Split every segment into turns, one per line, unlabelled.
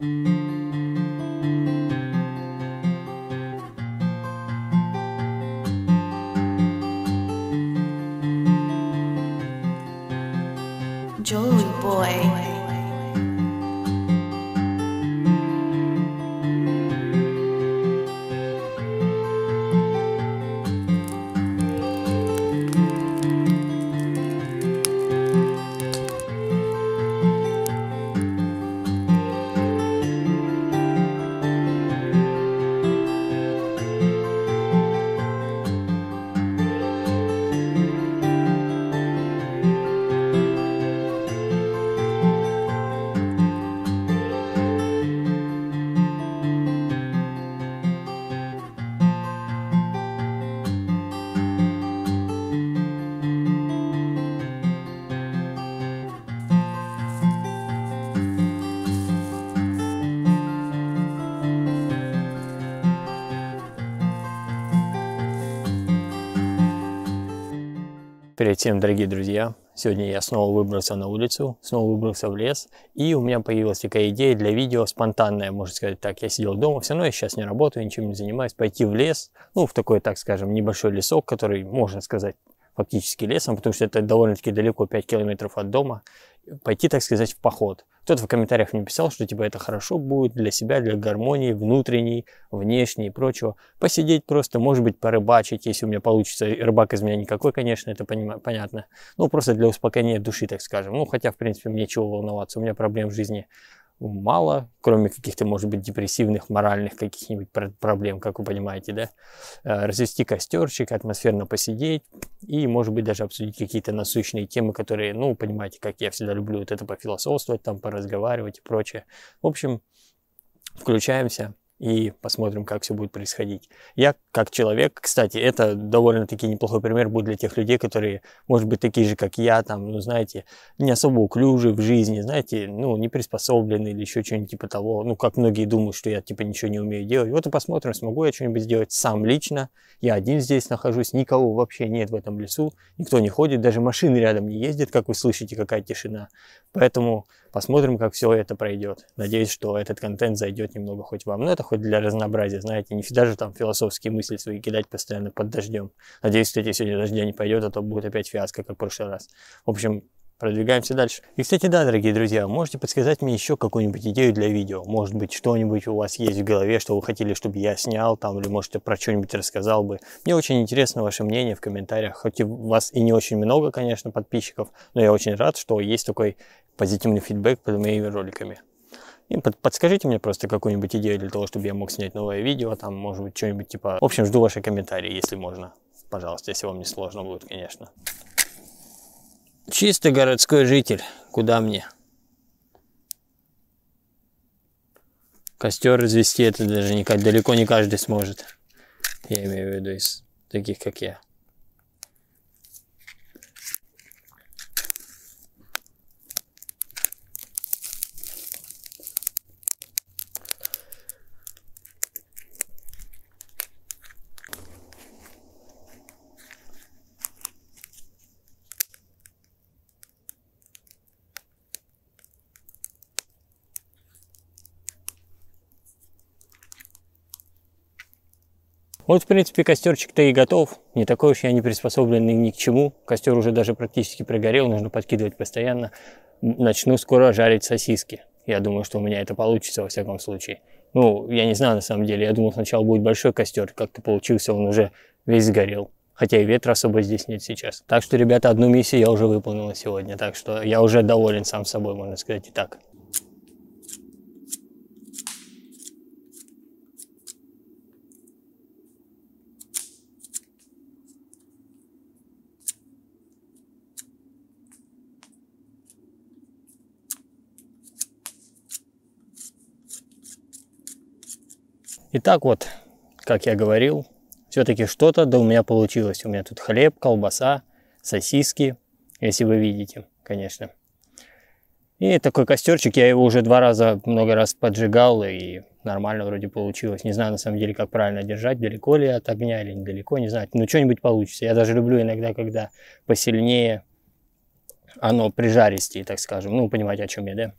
Mm-hmm. Перед тем, дорогие друзья, сегодня я снова выбрался на улицу, снова выбрался в лес, и у меня появилась такая идея для видео, спонтанная, можно сказать так. Я сидел дома, все равно я сейчас не работаю, ничем не занимаюсь, пойти в лес, ну, в такой, так скажем, небольшой лесок, который, можно сказать, фактически лесом, потому что это довольно-таки далеко, 5 километров от дома, пойти, так сказать, в поход – кто-то в комментариях мне писал, что типа это хорошо будет для себя, для гармонии внутренней, внешней и прочего. Посидеть просто, может быть, порыбачить, если у меня получится. Рыбак из меня никакой, конечно, это понятно. Ну, просто для успокоения души, так скажем. Ну, хотя, в принципе, мне чего волноваться, у меня проблем в жизни мало, кроме каких-то, может быть, депрессивных, моральных каких-нибудь проблем, как вы понимаете, да, э, развести костерчик, атмосферно посидеть и, может быть, даже обсудить какие-то насущные темы, которые, ну, понимаете, как я всегда люблю вот это пофилософствовать, там, поразговаривать и прочее. В общем, включаемся, и посмотрим, как все будет происходить. Я, как человек, кстати, это довольно-таки неплохой пример будет для тех людей, которые, может быть, такие же, как я, там, ну, знаете, не особо уклюжи в жизни, знаете, ну, не приспособлены или еще что-нибудь типа того. Ну, как многие думают, что я, типа, ничего не умею делать. Вот и посмотрим, смогу я что-нибудь сделать сам лично. Я один здесь нахожусь, никого вообще нет в этом лесу, никто не ходит, даже машины рядом не ездят, как вы слышите, какая тишина. Поэтому Посмотрим, как все это пройдет. Надеюсь, что этот контент зайдет немного хоть вам. Но ну, это хоть для разнообразия, знаете, не всегда же там философские мысли свои кидать постоянно под дождем. Надеюсь, кстати, сегодня дождя не пойдет, а то будет опять фиаско, как в прошлый раз. В общем, продвигаемся дальше. И, кстати, да, дорогие друзья, можете подсказать мне еще какую-нибудь идею для видео. Может быть, что-нибудь у вас есть в голове, что вы хотели, чтобы я снял там, или, может, я про что-нибудь рассказал бы. Мне очень интересно ваше мнение в комментариях. Хоть и вас и не очень много, конечно, подписчиков, но я очень рад, что есть такой позитивный фидбэк под моими роликами. И под, подскажите мне просто какую-нибудь идею для того, чтобы я мог снять новое видео, там, может быть, что-нибудь типа... В общем, жду ваши комментарии, если можно. Пожалуйста, если вам не сложно будет, конечно. Чисто городской житель. Куда мне? Костер развести это даже не, далеко не каждый сможет. Я имею в виду из таких, как я. Вот, в принципе, костерчик-то и готов. Не такой уж я не приспособленный ни к чему. Костер уже даже практически прогорел, нужно подкидывать постоянно. Начну скоро жарить сосиски. Я думаю, что у меня это получится во всяком случае. Ну, я не знаю на самом деле. Я думал, сначала будет большой костер. Как-то получился, он уже весь сгорел. Хотя и ветра особо здесь нет сейчас. Так что, ребята, одну миссию я уже выполнил сегодня. Так что я уже доволен сам собой, можно сказать и так. Итак, вот, как я говорил, все-таки что-то да у меня получилось. У меня тут хлеб, колбаса, сосиски, если вы видите, конечно. И такой костерчик, я его уже два раза, много раз поджигал, и нормально вроде получилось. Не знаю, на самом деле, как правильно держать, далеко ли от огня или недалеко, не знаю. Но ну, что-нибудь получится. Я даже люблю иногда, когда посильнее оно прижаристее, так скажем. Ну, понимаете, о чем я, да?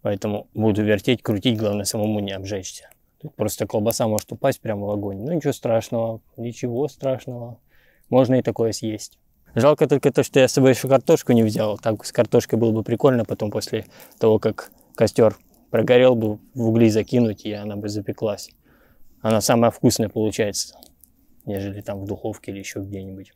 Поэтому буду вертеть, крутить, главное самому не обжечься. Тут просто колбаса может упасть прямо в огонь. Ну ничего страшного, ничего страшного. Можно и такое съесть. Жалко только то, что я с собой еще картошку не взял. Так с картошкой было бы прикольно потом после того, как костер прогорел бы, в угли закинуть, и она бы запеклась. Она самая вкусная получается, нежели там в духовке или еще где-нибудь.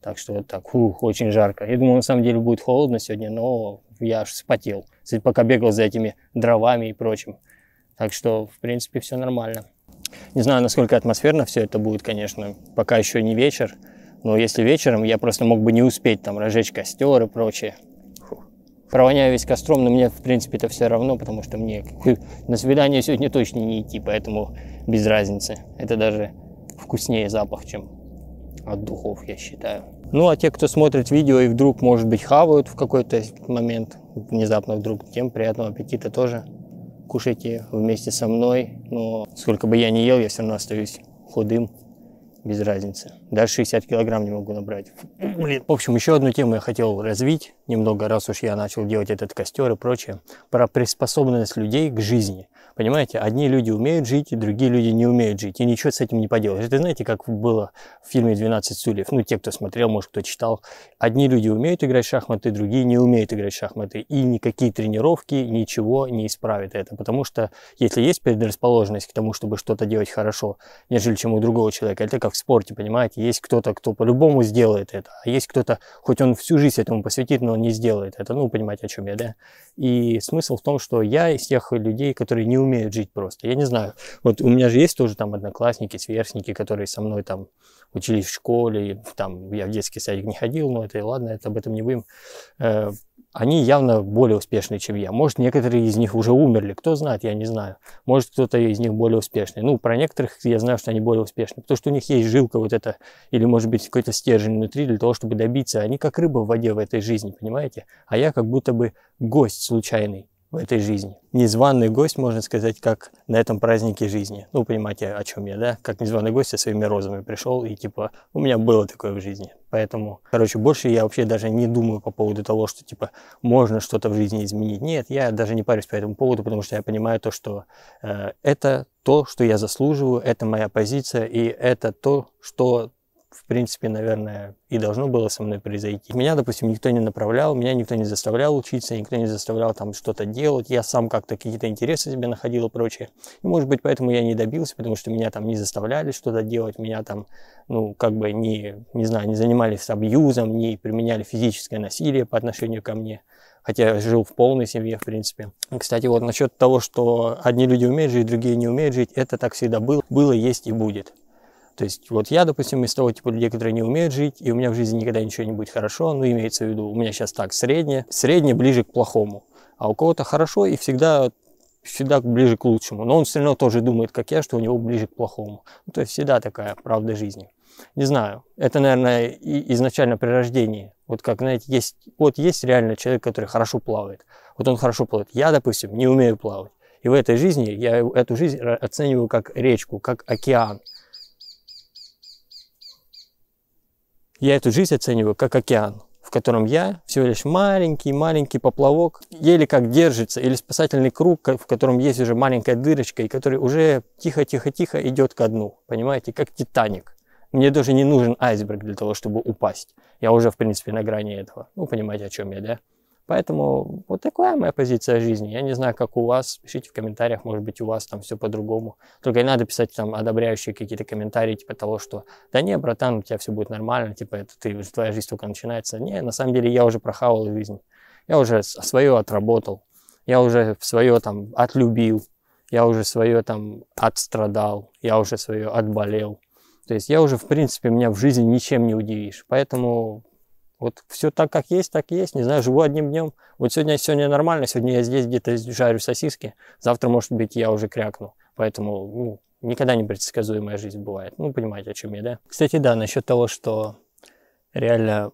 Так что вот так, фух, очень жарко. Я думал, на самом деле будет холодно сегодня, но я аж вспотел. Пока бегал за этими дровами и прочим. Так что, в принципе, все нормально. Не знаю, насколько атмосферно все это будет, конечно. Пока еще не вечер. Но если вечером, я просто мог бы не успеть там разжечь костер и прочее. Провоняю весь костром, но мне, в принципе, это все равно, потому что мне на свидание сегодня точно не идти, поэтому без разницы. Это даже вкуснее запах, чем от духов, я считаю. Ну, а те, кто смотрит видео и вдруг, может быть, хавают в какой-то момент, внезапно вдруг, тем приятного аппетита тоже кушайте вместе со мной, но сколько бы я ни ел, я все равно остаюсь худым, без разницы. Даже 60 килограмм не могу набрать. Блин. В общем, еще одну тему я хотел развить немного, раз уж я начал делать этот костер и прочее, про приспособленность людей к жизни. Понимаете, одни люди умеют жить, другие люди не умеют жить, и ничего с этим не поделаешь. Это знаете, как было в фильме «12 стульев», ну, те, кто смотрел, может, кто читал. Одни люди умеют играть в шахматы, другие не умеют играть в шахматы, и никакие тренировки ничего не исправят это, потому что если есть предрасположенность к тому, чтобы что-то делать хорошо, нежели чем у другого человека, это как в спорте, понимаете, есть кто-то, кто по-любому сделает это, а есть кто-то, хоть он всю жизнь этому посвятит, но он не сделает это, ну, понимаете, о чем я, да? И смысл в том, что я из тех людей, которые не умеют умеют жить просто. Я не знаю. Вот у меня же есть тоже там одноклассники, сверстники, которые со мной там учились в школе, там я в детский садик не ходил, но это и ладно, это об этом не будем. Э, они явно более успешные, чем я. Может, некоторые из них уже умерли, кто знает, я не знаю. Может, кто-то из них более успешный. Ну, про некоторых я знаю, что они более успешны, потому что у них есть жилка вот эта, или, может быть, какой-то стержень внутри для того, чтобы добиться. Они как рыба в воде в этой жизни, понимаете? А я как будто бы гость случайный в этой жизни. Незваный гость, можно сказать, как на этом празднике жизни. Ну, понимаете, о чем я, да? Как незваный гость со своими розами пришел, и типа, у меня было такое в жизни. Поэтому, короче, больше я вообще даже не думаю по поводу того, что, типа, можно что-то в жизни изменить. Нет, я даже не парюсь по этому поводу, потому что я понимаю то, что э, это то, что я заслуживаю, это моя позиция, и это то, что в принципе, наверное, и должно было со мной произойти. Меня, допустим, никто не направлял, меня никто не заставлял учиться, никто не заставлял там что-то делать, я сам как-то какие-то интересы себе находил и прочее. И, может быть, поэтому я не добился, потому что меня там не заставляли что-то делать, меня там, ну, как бы не, не знаю, не занимались абьюзом, не применяли физическое насилие по отношению ко мне хотя я жил в полной семье, в принципе. Кстати, вот насчет того, что одни люди умеют жить, другие не умеют жить, это так всегда было, было, есть и будет. То есть вот я, допустим, из того типа людей, которые не умеют жить, и у меня в жизни никогда ничего не будет хорошо, ну, имеется в виду, у меня сейчас так, среднее, среднее ближе к плохому, а у кого-то хорошо и всегда всегда ближе к лучшему, но он все равно тоже думает, как я, что у него ближе к плохому. Ну, то есть всегда такая правда жизни. Не знаю, это, наверное, и изначально при рождении. Вот как, знаете, есть, вот есть реально человек, который хорошо плавает. Вот он хорошо плавает. Я, допустим, не умею плавать. И в этой жизни я эту жизнь оцениваю как речку, как океан. Я эту жизнь оцениваю как океан, в котором я всего лишь маленький-маленький поплавок, еле как держится, или спасательный круг, в котором есть уже маленькая дырочка, и который уже тихо-тихо-тихо идет ко дну, понимаете, как Титаник. Мне даже не нужен айсберг для того, чтобы упасть. Я уже, в принципе, на грани этого. Ну, понимаете, о чем я, да? Поэтому вот такая моя позиция жизни. Я не знаю, как у вас. Пишите в комментариях, может быть, у вас там все по-другому. Только не надо писать там одобряющие какие-то комментарии, типа того, что да не, братан, у тебя все будет нормально, типа это ты, твоя жизнь только начинается. Не, на самом деле я уже прохавал жизнь. Я уже свое отработал. Я уже свое там отлюбил. Я уже свое там отстрадал. Я уже свое отболел. То есть я уже, в принципе, меня в жизни ничем не удивишь. Поэтому вот все так, как есть, так и есть. Не знаю, живу одним днем. Вот сегодня, сегодня нормально, сегодня я здесь где-то жарю сосиски. Завтра, может быть, я уже крякну. Поэтому ну, никогда не предсказуемая жизнь бывает. Ну, понимаете, о чем я, да? Кстати, да, насчет того, что реально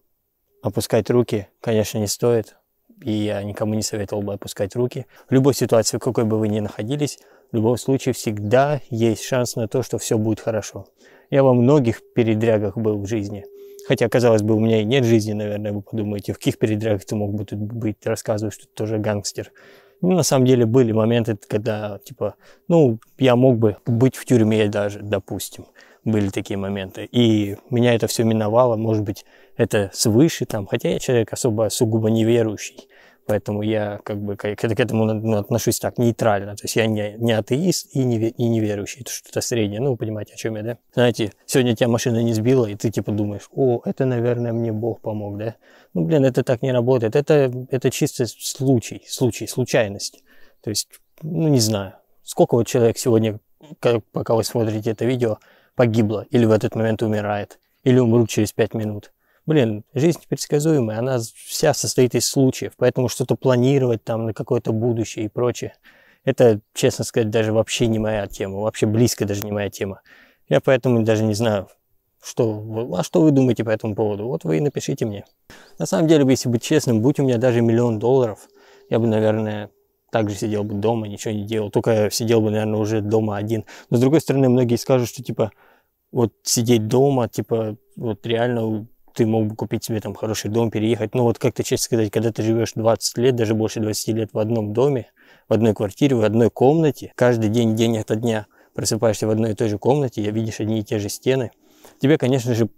опускать руки, конечно, не стоит. И я никому не советовал бы опускать руки. В любой ситуации, в какой бы вы ни находились, в любом случае всегда есть шанс на то, что все будет хорошо. Я во многих передрягах был в жизни. Хотя, казалось бы, у меня и нет жизни, наверное, вы подумаете, в каких передрягах ты мог бы тут быть, рассказывать, что ты тоже гангстер. Ну, на самом деле были моменты, когда, типа, ну, я мог бы быть в тюрьме даже, допустим. Были такие моменты. И меня это все миновало, может быть, это свыше там. Хотя я человек особо сугубо неверующий. Поэтому я как бы к, к этому ну, отношусь так нейтрально. То есть я не, не атеист и не, и не верующий. Это что-то среднее. Ну, вы понимаете, о чем я, да? Знаете, сегодня тебя машина не сбила, и ты типа думаешь, о, это, наверное, мне Бог помог, да? Ну, блин, это так не работает. Это, это чисто случай, случай, случайность. То есть, ну, не знаю. Сколько вот человек сегодня, как, пока вы смотрите это видео, погибло или в этот момент умирает, или умрут через пять минут блин, жизнь непредсказуемая, она вся состоит из случаев, поэтому что-то планировать там на какое-то будущее и прочее, это, честно сказать, даже вообще не моя тема, вообще близко даже не моя тема. Я поэтому даже не знаю, что, а что вы думаете по этому поводу? Вот вы и напишите мне. На самом деле, если быть честным, будь у меня даже миллион долларов, я бы, наверное, также сидел бы дома, ничего не делал, только сидел бы, наверное, уже дома один. Но с другой стороны, многие скажут, что типа вот сидеть дома, типа вот реально ты мог бы купить себе там хороший дом, переехать. Но ну, вот как-то, честно сказать, когда ты живешь 20 лет, даже больше 20 лет в одном доме, в одной квартире, в одной комнате, каждый день, день ото дня просыпаешься в одной и той же комнате, я видишь одни и те же стены, тебе, конечно же,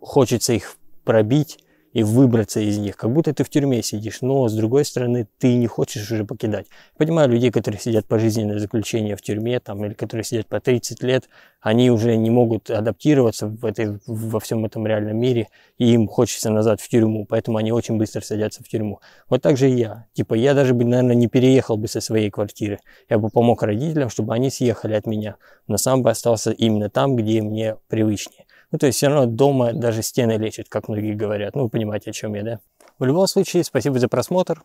хочется их пробить, и выбраться из них, как будто ты в тюрьме сидишь, но с другой стороны ты не хочешь уже покидать. Понимаю людей, которые сидят по пожизненное заключение в тюрьме, там, или которые сидят по 30 лет, они уже не могут адаптироваться в этой, во всем этом реальном мире, и им хочется назад в тюрьму, поэтому они очень быстро садятся в тюрьму. Вот так же и я. Типа я даже бы, наверное, не переехал бы со своей квартиры. Я бы помог родителям, чтобы они съехали от меня, но сам бы остался именно там, где мне привычнее. Ну, то есть все равно дома даже стены лечат, как многие говорят. Ну, вы понимаете, о чем я, да? В любом случае, спасибо за просмотр.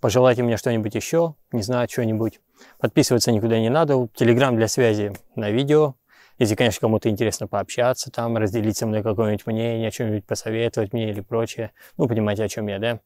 Пожелайте мне что-нибудь еще, не знаю, что-нибудь. Подписываться никуда не надо. Телеграм для связи на видео. Если, конечно, кому-то интересно пообщаться там, разделить со мной какое-нибудь мнение, о чем-нибудь посоветовать мне или прочее. Ну, понимаете, о чем я, да?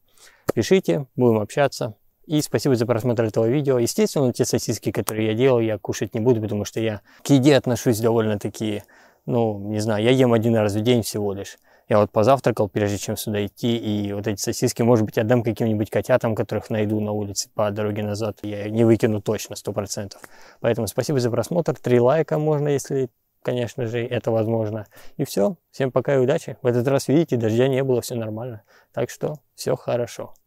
Пишите, будем общаться. И спасибо за просмотр этого видео. Естественно, те сосиски, которые я делал, я кушать не буду, потому что я к еде отношусь довольно-таки ну, не знаю, я ем один раз в день всего лишь. Я вот позавтракал, прежде чем сюда идти, и вот эти сосиски, может быть, отдам каким-нибудь котятам, которых найду на улице по дороге назад. Я не выкину точно, сто процентов. Поэтому спасибо за просмотр. Три лайка можно, если, конечно же, это возможно. И все. Всем пока и удачи. В этот раз, видите, дождя не было, все нормально. Так что все хорошо.